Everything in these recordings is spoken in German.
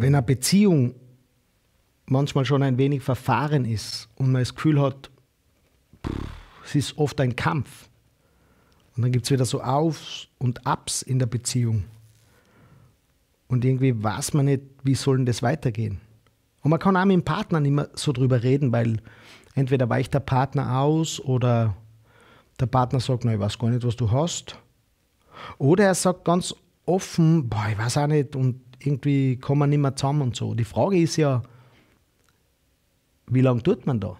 wenn eine Beziehung manchmal schon ein wenig verfahren ist und man das Gefühl hat, es ist oft ein Kampf. Und dann gibt es wieder so Aufs und Abs in der Beziehung. Und irgendwie weiß man nicht, wie soll denn das weitergehen. Und man kann auch mit dem Partner nicht mehr so drüber reden, weil entweder weicht der Partner aus oder der Partner sagt, na, ich weiß gar nicht, was du hast. Oder er sagt ganz offen, boah, ich weiß auch nicht und irgendwie kommen wir nicht mehr zusammen und so. Die Frage ist ja, wie lange tut man da?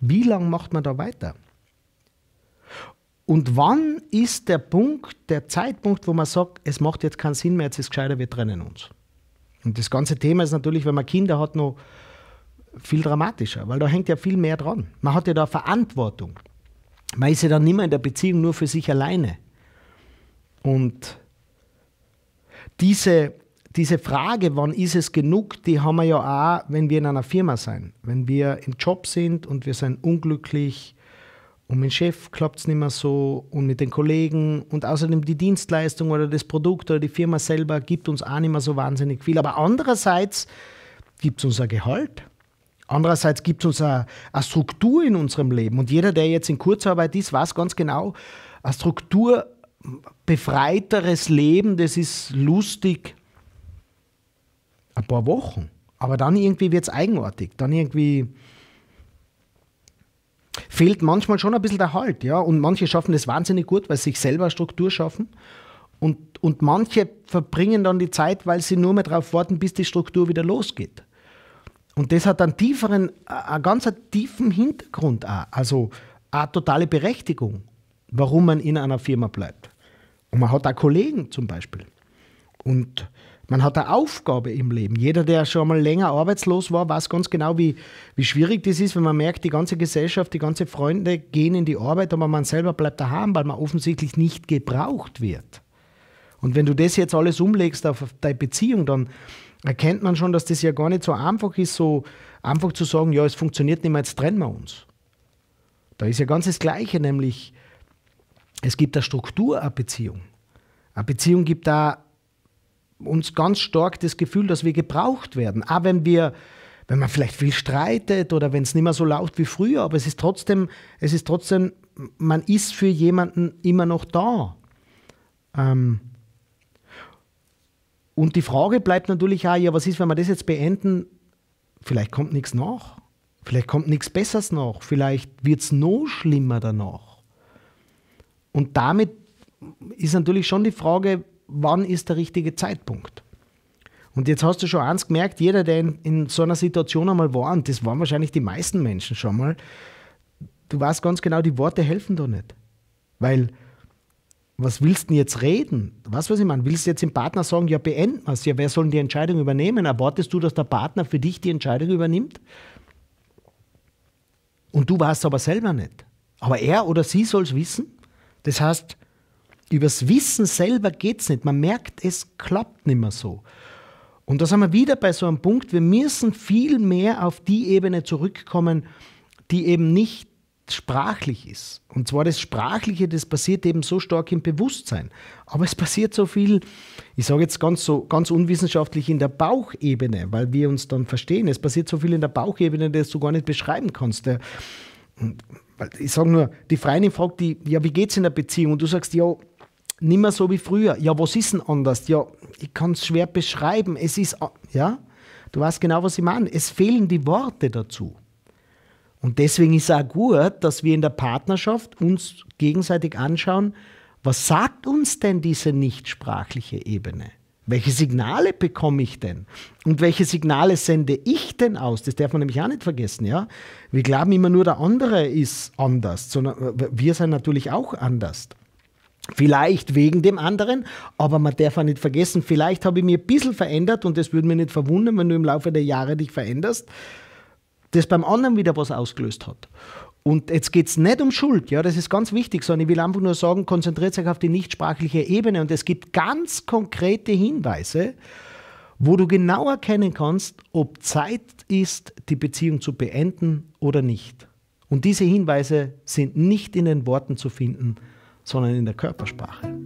Wie lange macht man da weiter? Und wann ist der Punkt, der Zeitpunkt, wo man sagt, es macht jetzt keinen Sinn mehr, jetzt ist es gescheiter, wir trennen uns. Und das ganze Thema ist natürlich, wenn man Kinder hat, noch viel dramatischer, weil da hängt ja viel mehr dran. Man hat ja da Verantwortung. Man ist ja dann nicht mehr in der Beziehung nur für sich alleine. Und diese diese Frage, wann ist es genug, die haben wir ja auch, wenn wir in einer Firma sind. Wenn wir im Job sind und wir sind unglücklich und mit dem Chef klappt es nicht mehr so und mit den Kollegen und außerdem die Dienstleistung oder das Produkt oder die Firma selber gibt uns auch nicht mehr so wahnsinnig viel. Aber andererseits gibt es uns ein Gehalt. Andererseits gibt es uns eine, eine Struktur in unserem Leben. Und jeder, der jetzt in Kurzarbeit ist, weiß ganz genau, eine Struktur befreiteres Leben, das ist lustig, ein paar Wochen. Aber dann irgendwie wird es eigenartig. Dann irgendwie fehlt manchmal schon ein bisschen der Halt. Ja? Und manche schaffen das wahnsinnig gut, weil sie sich selber Struktur schaffen. Und, und manche verbringen dann die Zeit, weil sie nur mehr darauf warten, bis die Struktur wieder losgeht. Und das hat einen tieferen, einen ganz tiefen Hintergrund auch. Also eine totale Berechtigung, warum man in einer Firma bleibt. Und man hat auch Kollegen zum Beispiel. Und man hat eine Aufgabe im Leben. Jeder, der schon mal länger arbeitslos war, weiß ganz genau, wie, wie schwierig das ist, wenn man merkt, die ganze Gesellschaft, die ganze Freunde gehen in die Arbeit, aber man selber bleibt daheim, weil man offensichtlich nicht gebraucht wird. Und wenn du das jetzt alles umlegst auf deine Beziehung, dann erkennt man schon, dass das ja gar nicht so einfach ist, so einfach zu sagen, ja, es funktioniert nicht mehr, jetzt trennen wir uns. Da ist ja ganz das Gleiche, nämlich es gibt eine Struktur, eine Beziehung. Eine Beziehung gibt da uns ganz stark das Gefühl, dass wir gebraucht werden. Auch wenn wir wenn man vielleicht viel streitet oder wenn es nicht mehr so laut wie früher, aber es ist trotzdem, es ist trotzdem, man ist für jemanden immer noch da. Ähm und die Frage bleibt natürlich auch, ja, was ist, wenn wir das jetzt beenden? Vielleicht kommt nichts nach. Vielleicht kommt nichts Besseres nach. Vielleicht wird es noch schlimmer danach. Und damit ist natürlich schon die Frage, wann ist der richtige Zeitpunkt? Und jetzt hast du schon eins gemerkt, jeder, der in, in so einer Situation einmal war, und das waren wahrscheinlich die meisten Menschen schon mal, du weißt ganz genau, die Worte helfen da nicht. Weil, was willst du denn jetzt reden? Was weiß ich meine? Willst du jetzt dem Partner sagen, ja, beenden wir es? Ja, wer soll denn die Entscheidung übernehmen? Erwartest du, dass der Partner für dich die Entscheidung übernimmt? Und du weißt es aber selber nicht. Aber er oder sie soll es wissen. Das heißt, Übers Wissen selber geht es nicht. Man merkt, es klappt nicht mehr so. Und da sind wir wieder bei so einem Punkt, wir müssen viel mehr auf die Ebene zurückkommen, die eben nicht sprachlich ist. Und zwar das Sprachliche, das passiert eben so stark im Bewusstsein. Aber es passiert so viel, ich sage jetzt ganz, so, ganz unwissenschaftlich, in der Bauchebene, weil wir uns dann verstehen. Es passiert so viel in der Bauchebene, das du gar nicht beschreiben kannst. Der, ich sage nur, die Freundin fragt die, ja, wie geht's in der Beziehung? Und du sagst, ja, nicht mehr so wie früher. Ja, was ist denn anders? Ja, ich kann es schwer beschreiben. Es ist, ja, du weißt genau, was ich meine. Es fehlen die Worte dazu. Und deswegen ist es auch gut, dass wir in der Partnerschaft uns gegenseitig anschauen, was sagt uns denn diese nichtsprachliche Ebene? Welche Signale bekomme ich denn? Und welche Signale sende ich denn aus? Das darf man nämlich auch nicht vergessen, ja? Wir glauben immer nur, der andere ist anders, sondern äh, wir sind natürlich auch anders. Vielleicht wegen dem anderen, aber man darf auch nicht vergessen, vielleicht habe ich mich ein bisschen verändert und es würde mich nicht verwundern, wenn du im Laufe der Jahre dich veränderst, das beim anderen wieder was ausgelöst hat. Und jetzt geht es nicht um Schuld, ja, das ist ganz wichtig, sondern ich will einfach nur sagen, konzentriert euch auf die nichtsprachliche Ebene und es gibt ganz konkrete Hinweise, wo du genau erkennen kannst, ob Zeit ist, die Beziehung zu beenden oder nicht. Und diese Hinweise sind nicht in den Worten zu finden, sondern in der Körpersprache.